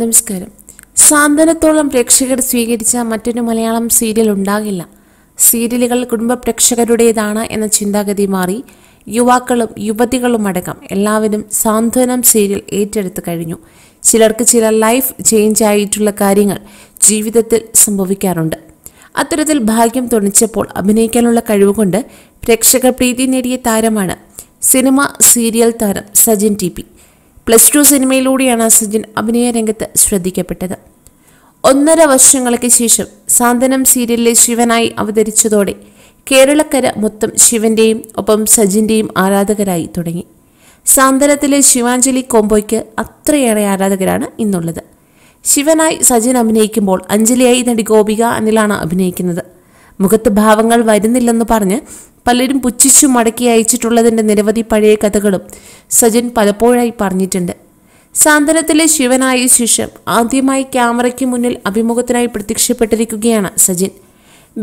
നമസ്കാരം സാന്ത്വനത്തോളം പ്രേക്ഷകർ സ്വീകരിച്ച മറ്റൊരു മലയാളം സീരിയൽ ഉണ്ടാകില്ല സീരിയലുകൾ കുടുംബ പ്രേക്ഷകരുടേതാണ് എന്ന ചിന്താഗതി മാറി യുവാക്കളും യുവതികളും അടക്കം എല്ലാവരും സാന്ത്വനം സീരിയൽ ഏറ്റെടുത്തു കഴിഞ്ഞു ചിലർക്ക് ചില ലൈഫ് ചേഞ്ച് ആയിട്ടുള്ള കാര്യങ്ങൾ ജീവിതത്തിൽ സംഭവിക്കാറുണ്ട് അത്തരത്തിൽ ഭാഗ്യം തുണിച്ചപ്പോൾ അഭിനയിക്കാനുള്ള കഴിവുകൊണ്ട് പ്രേക്ഷക പ്രീതി നേടിയ താരമാണ് സിനിമ സീരിയൽ താരം സജിൻ ടി പ്ലസ് ടു സിനിമയിലൂടെയാണ് സജിൻ അഭിനയ രംഗത്ത് ശ്രദ്ധിക്കപ്പെട്ടത് ഒന്നര വർഷങ്ങൾക്ക് ശേഷം സാന്ത്വനം സീരിയലിലെ ശിവനായി അവതരിച്ചതോടെ കേരളക്കര മൊത്തം ശിവന്റെയും ഒപ്പം സജിന്റെയും ആരാധകരായി തുടങ്ങി സാന്ത്വനത്തിലെ ശിവാഞ്ജലി കോംബോയ്ക്ക് അത്രയേറെ ആരാധകരാണ് ഇന്നുള്ളത് ശിവനായി സജിൻ അഭിനയിക്കുമ്പോൾ അഞ്ജലിയായി നടി ഗോപിക അനിലാണ് അഭിനയിക്കുന്നത് മുഖത്ത് ഭാവങ്ങൾ വരുന്നില്ലെന്ന് പറഞ്ഞ് പലരും പുച്ഛിച്ചു മടക്കി അയച്ചിട്ടുള്ളതിൻ്റെ നിരവധി പഴയ കഥകളും സജിൻ പലപ്പോഴായി പറഞ്ഞിട്ടുണ്ട് സാന്ത്വനത്തിലെ ശിവനായ ശേഷം ആദ്യമായി ക്യാമറയ്ക്ക് മുന്നിൽ അഭിമുഖത്തിനായി പ്രത്യക്ഷപ്പെട്ടിരിക്കുകയാണ് സജിൻ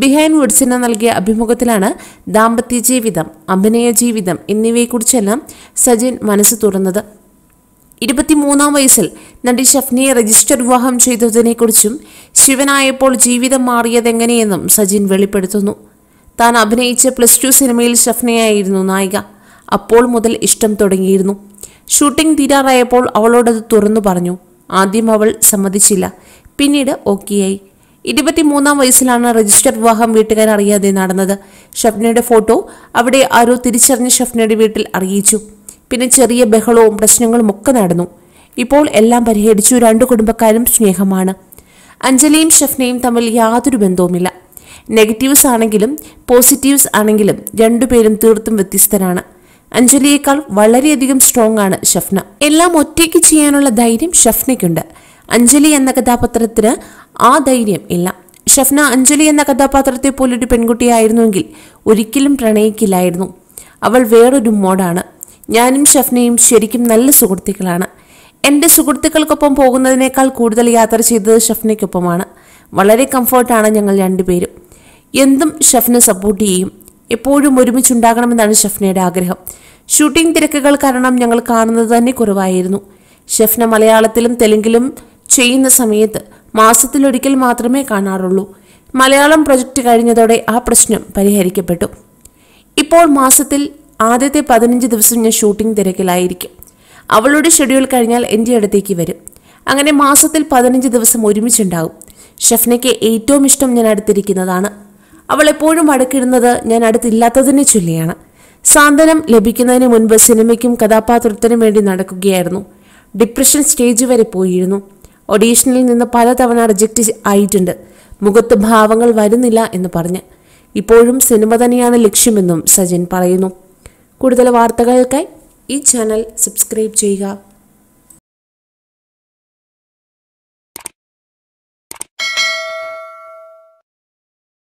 ബിഹൈൻഡ് വുഡ്സിന് നൽകിയ അഭിമുഖത്തിലാണ് ദാമ്പത്യ ജീവിതം അഭിനയ ജീവിതം എന്നിവയെക്കുറിച്ചെല്ലാം സജിൻ മനസ്സ് തുറന്നത് ഇരുപത്തിമൂന്നാം വയസ്സിൽ നടി ഷഫ്നിയെ രജിസ്റ്റർ വിവാഹം ചെയ്തതിനെക്കുറിച്ചും ശിവനായപ്പോൾ ജീവിതം മാറിയതെങ്ങനെയെന്നും സജിൻ വെളിപ്പെടുത്തുന്നു താൻ അഭിനയിച്ച പ്ലസ് ടു സിനിമയിൽ ഷഫ്നയായിരുന്നു നായിക അപ്പോൾ മുതൽ ഇഷ്ടം തുടങ്ങിയിരുന്നു ഷൂട്ടിംഗ് തീരാറായപ്പോൾ അവളോടത് തുറന്നു പറഞ്ഞു ആദ്യം അവൾ സമ്മതിച്ചില്ല പിന്നീട് ഓക്കെയായി ഇരുപത്തിമൂന്നാം വയസ്സിലാണ് രജിസ്റ്റർ വിവാഹം വീട്ടുകാരറിയാതെ നടന്നത് ഷഫ്നയുടെ ഫോട്ടോ അവിടെ ആരോ തിരിച്ചറിഞ്ഞ് ഷഫ്നയുടെ വീട്ടിൽ അറിയിച്ചു പിന്നെ ചെറിയ ബഹളവും പ്രശ്നങ്ങളും ഒക്കെ നടന്നു ഇപ്പോൾ എല്ലാം പരിഹരിച്ചു രണ്ടു കുടുംബക്കാരും സ്നേഹമാണ് അഞ്ജലിയും ഷഫ്നയും തമ്മിൽ യാതൊരു ബന്ധവുമില്ല നെഗറ്റീവ്സ് ആണെങ്കിലും പോസിറ്റീവ്സ് ആണെങ്കിലും രണ്ടുപേരും തീർത്തും വ്യത്യസ്തരാണ് അഞ്ജലിയേക്കാൾ വളരെയധികം സ്ട്രോങ് ആണ് ഷഫ്ന എല്ലാം ഒറ്റയ്ക്ക് ചെയ്യാനുള്ള ധൈര്യം ഷഫ്നയ്ക്കുണ്ട് അഞ്ജലി എന്ന കഥാപാത്രത്തിന് ആ ധൈര്യം ഇല്ല ഷഫ്ന അഞ്ജലി എന്ന കഥാപാത്രത്തെ പോലൊരു പെൺകുട്ടിയായിരുന്നുവെങ്കിൽ ഒരിക്കലും പ്രണയിക്കില്ലായിരുന്നു അവൾ വേറൊരു മോഡാണ് ഞാനും ഷഫ്നയും ശരിക്കും നല്ല സുഹൃത്തുക്കളാണ് എൻ്റെ സുഹൃത്തുക്കൾക്കൊപ്പം പോകുന്നതിനേക്കാൾ കൂടുതൽ യാത്ര ചെയ്തത് ഷഫ്നയ്ക്കൊപ്പമാണ് വളരെ കംഫർട്ടാണ് ഞങ്ങൾ രണ്ടുപേരും എന്തും ഷഫ്ന സപ്പോർട്ട് ചെയ്യും എപ്പോഴും ഒരുമിച്ചുണ്ടാകണമെന്നാണ് ഷഫ്നയുടെ ആഗ്രഹം ഷൂട്ടിംഗ് തിരക്കുകൾ കാരണം ഞങ്ങൾ കാണുന്നത് തന്നെ കുറവായിരുന്നു ഷഫ്ന മലയാളത്തിലും തെലുങ്കിലും ചെയ്യുന്ന സമയത്ത് മാസത്തിലൊരിക്കൽ മാത്രമേ കാണാറുള്ളൂ മലയാളം പ്രൊജക്റ്റ് കഴിഞ്ഞതോടെ ആ പ്രശ്നം പരിഹരിക്കപ്പെട്ടു ഇപ്പോൾ മാസത്തിൽ ആദ്യത്തെ പതിനഞ്ച് ദിവസം ഞാൻ ഷൂട്ടിംഗ് തിരക്കിലായിരിക്കും അവളുടെ ഷെഡ്യൂൾ കഴിഞ്ഞാൽ എൻ്റെ അടുത്തേക്ക് വരും അങ്ങനെ മാസത്തിൽ പതിനഞ്ച് ദിവസം ഒരുമിച്ചുണ്ടാവും ഷെഫ്നയ്ക്ക് ഏറ്റവും ഇഷ്ടം ഞാൻ അടുത്തിരിക്കുന്നതാണ് അവൾ എപ്പോഴും അടുക്കിടുന്നത് ഞാൻ അടുത്തില്ലാത്തതിനെ ചൊല്ലിയാണ് സാന്ത്വനം ലഭിക്കുന്നതിന് മുൻപ് സിനിമയ്ക്കും കഥാപാത്രത്തിനും വേണ്ടി നടക്കുകയായിരുന്നു ഡിപ്രഷൻ സ്റ്റേജ് വരെ പോയിരുന്നു ഒഡീഷനിൽ നിന്ന് പലതവണ റിജക്റ്റ് ആയിട്ടുണ്ട് മുഖത്ത് ഭാവങ്ങൾ വരുന്നില്ല എന്ന് പറഞ്ഞ് ഇപ്പോഴും സിനിമ തന്നെയാണ് ലക്ഷ്യമെന്നും സജിൻ പറയുന്നു കൂടുതൽ വാർത്തകൾക്കായി ഈ ചാനൽ സബ്സ്ക്രൈബ് ചെയ്യുക